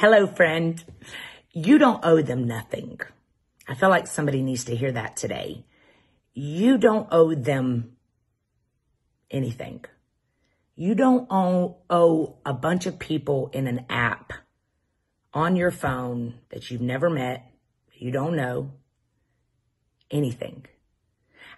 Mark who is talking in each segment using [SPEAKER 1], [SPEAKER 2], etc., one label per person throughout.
[SPEAKER 1] Hello, friend. You don't owe them nothing. I feel like somebody needs to hear that today. You don't owe them anything. You don't owe, owe a bunch of people in an app on your phone that you've never met, you don't know, anything.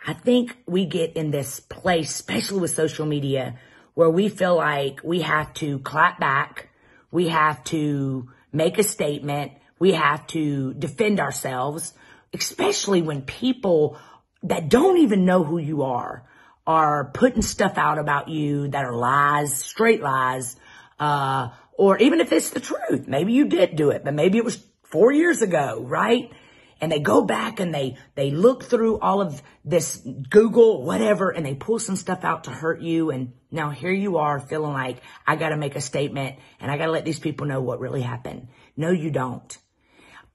[SPEAKER 1] I think we get in this place, especially with social media, where we feel like we have to clap back we have to make a statement. We have to defend ourselves, especially when people that don't even know who you are are putting stuff out about you that are lies, straight lies, uh, or even if it's the truth, maybe you did do it, but maybe it was four years ago, right? and they go back and they, they look through all of this Google, whatever, and they pull some stuff out to hurt you. And now here you are feeling like I got to make a statement and I got to let these people know what really happened. No, you don't.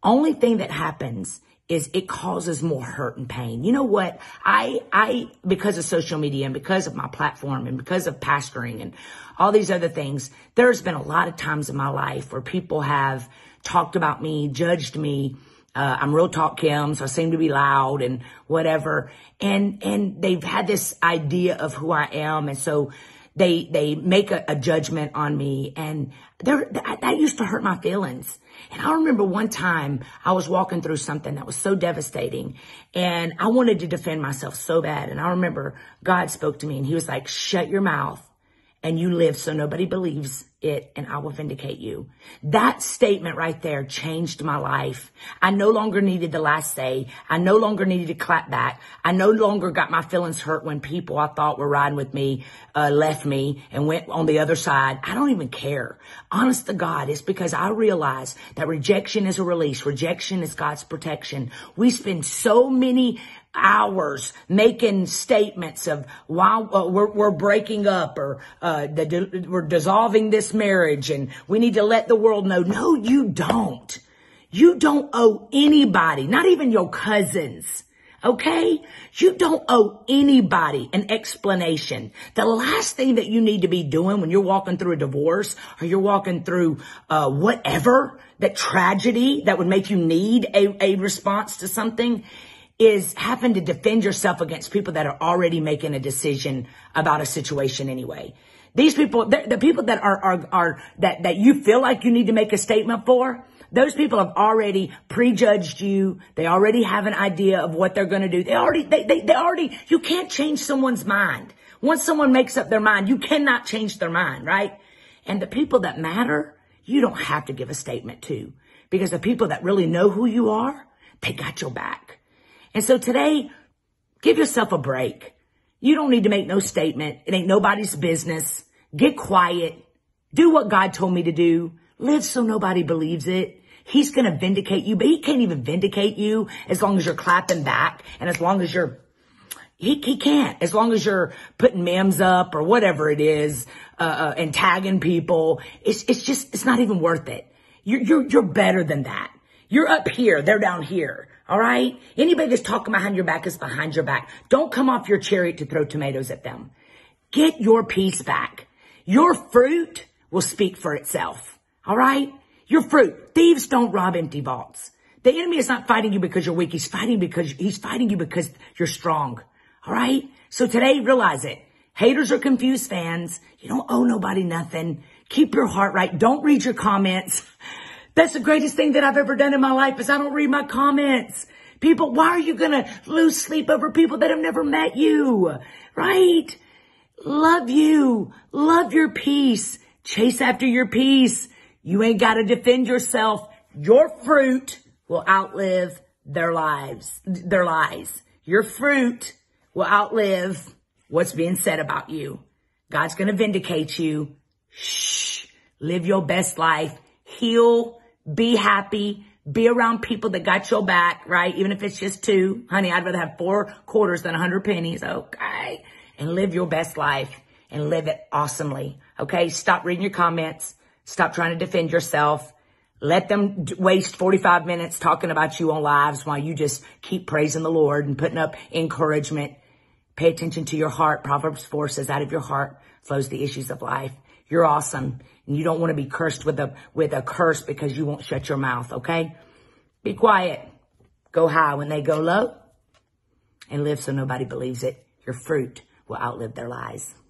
[SPEAKER 1] Only thing that happens is it causes more hurt and pain. You know what? I, I, because of social media and because of my platform and because of pastoring and all these other things, there's been a lot of times in my life where people have talked about me, judged me, uh, I'm real talk Kim, so I seem to be loud and whatever. And, and they've had this idea of who I am. And so they, they make a, a judgment on me and that used to hurt my feelings. And I remember one time I was walking through something that was so devastating and I wanted to defend myself so bad. And I remember God spoke to me and he was like, shut your mouth and you live so nobody believes it and I will vindicate you. That statement right there changed my life. I no longer needed the last say. I no longer needed to clap back. I no longer got my feelings hurt when people I thought were riding with me uh, left me and went on the other side. I don't even care. Honest to God, it's because I realize that rejection is a release. Rejection is God's protection. We spend so many hours making statements of why uh, we're, we're, breaking up or uh, the, we're dissolving this marriage and we need to let the world know. No, you don't. You don't owe anybody, not even your cousins. Okay? You don't owe anybody an explanation. The last thing that you need to be doing when you're walking through a divorce or you're walking through uh, whatever, that tragedy that would make you need a, a response to something is having to defend yourself against people that are already making a decision about a situation anyway. These people, the, people that are, are, are, that, that you feel like you need to make a statement for, those people have already prejudged you. They already have an idea of what they're going to do. They already, they, they, they already, you can't change someone's mind. Once someone makes up their mind, you cannot change their mind, right? And the people that matter, you don't have to give a statement to because the people that really know who you are, they got your back. And so today, give yourself a break. You don't need to make no statement. It ain't nobody's business. Get quiet. Do what God told me to do. Live so nobody believes it. He's going to vindicate you, but he can't even vindicate you as long as you're clapping back and as long as you're he, he can't. As long as you're putting memes up or whatever it is, uh, uh, and tagging people, it's, it's just, it's not even worth it. You're, you're, you're better than that. You're up here. They're down here. All right. Anybody that's talking behind your back is behind your back. Don't come off your chariot to throw tomatoes at them. Get your peace back. Your fruit will speak for itself. All right. Your fruit. Thieves don't rob empty vaults. The enemy is not fighting you because you're weak. He's fighting because he's fighting you because you're strong. All right. So today, realize it. Haters are confused fans. You don't owe nobody nothing. Keep your heart right. Don't read your comments. That's the greatest thing that I've ever done in my life is I don't read my comments. People, why are you going to lose sleep over people that have never met you? Right? Love you. Love your peace. Chase after your peace. You ain't got to defend yourself. Your fruit will outlive their lives, their lies. Your fruit will outlive what's being said about you. God's going to vindicate you. Shh. Live your best life. Heal be happy, be around people that got your back, right? Even if it's just two. Honey, I'd rather have four quarters than a hundred pennies, okay? And live your best life and live it awesomely, okay? Stop reading your comments. Stop trying to defend yourself. Let them waste 45 minutes talking about you on lives while you just keep praising the Lord and putting up encouragement. Pay attention to your heart. Proverbs 4 says out of your heart flows the issues of life. You're awesome. And you don't want to be cursed with a, with a curse because you won't shut your mouth, okay? Be quiet. Go high when they go low and live so nobody believes it. Your fruit will outlive their lies.